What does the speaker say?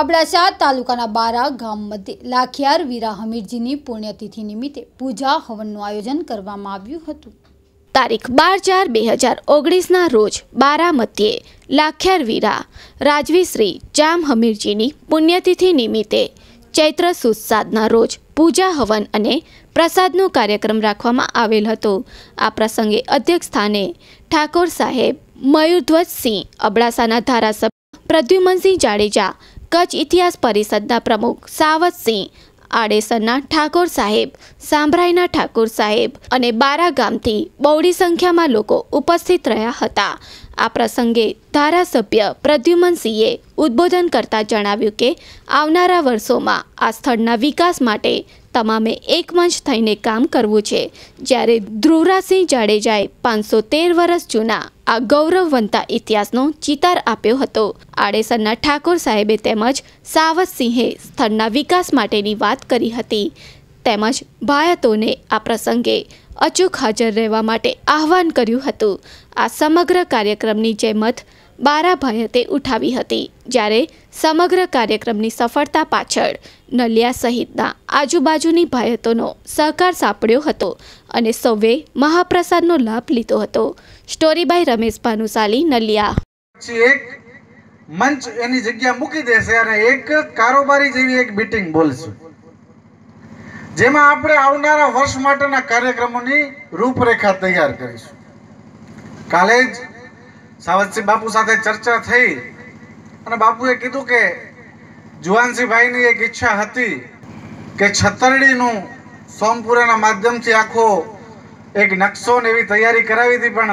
અબડાસા તાલુકાના બારા ગામ મધ્યે લાખિયાર વીરા હમીરજીની પુણ્યતિથિ નિમિત્તે પૂજા હવનનું આયોજન કરવામાં આવ્યું હતું તારીખ બાર ચાર બે હજાર ઓગણીસના રોજ બારામતીએ લાખિયાર વીરા રાજવી શ્રી જામ હમીરજીની પુણ્યતિથિ નિમિત્તે ચૈત્ર સુદ સાતના રોજ પૂજા હવન અને પ્રસાદનો કાર્યક્રમ રાખવામાં આવેલ હતો આ પ્રસંગે અધ્યક્ષ સ્થાને ઠાકોર સાહેબ મયુરધ્વજસિંહ અબડાસાના ધારાસભ્ય પ્રદ્યુમનસિંહ જાડેજા કચ્છ ઇતિહાસ પરિષદના પ્રમુખ સાવતસિંહ આડેસરના ઠાકોર સાહેબ સાંભરાઈના ઠાકોર સાહેબ અને બારા ગામથી બહોળી સંખ્યામાં લોકો ઉપસ્થિત રહ્યા હતા આ પ્રસંગે ધારાસભ્ય પ્રદ્યુમનસિંહે ઉદ્બોધન કરતા જણાવ્યું કે આવનારા વર્ષોમાં આ સ્થળના વિકાસ માટે તમામે એક એકમંચ થઈને કામ કરવું છે જ્યારે ધ્રુવરાજસિંહ જાડેજાએ પાંચસો તેર વર્ષ જૂના આ ગૌરવવંતા ઇતિહાસનો ચિતાર આપ્યો હતો આડેસરના ઠાકોર સાહેબે તેમજ સાવતસિંહે સ્થળના વિકાસ માટેની વાત કરી હતી તેમજ ભાયતોને આ પ્રસંગે અચૂક હાજર રહેવા માટે આહવાન કર્યું હતું આ સમગ્ર કાર્યક્રમની જેમત બારાભાઈએ તે ઉઠાવી હતી જ્યારે સમગ્ર કાર્યક્રમની સફળતા પાછળ નલિયા સહિતના આજુબાજુની ભાયતોનો સહકાર સાંપડ્યો હતો અને સૌએ મહાપ્રસાદનો લાભ લીધો હતો સ્ટોરી બાય રમેશ ભાનુશાલી નલિયા એક મંચ એની જગ્યા મૂકી દેશે અને એક કારોબારી જેવી એક મીટિંગ બોલશું જેમાં આપણે આવનારા વર્ષ માટેના કાર્યક્રમોની રૂપરેખા તૈયાર કરીશું કાલે જ સાવતસિંહ બાપુ સાથે ચર્ચા થઈ અને બાપુએ કીધું કે જુવાનસિંહભાઈની એક ઈચ્છા હતી કે છતરડીનું સોમપુરાના માધ્યમથી આખો એક નકશો ને એવી તૈયારી કરાવી હતી પણ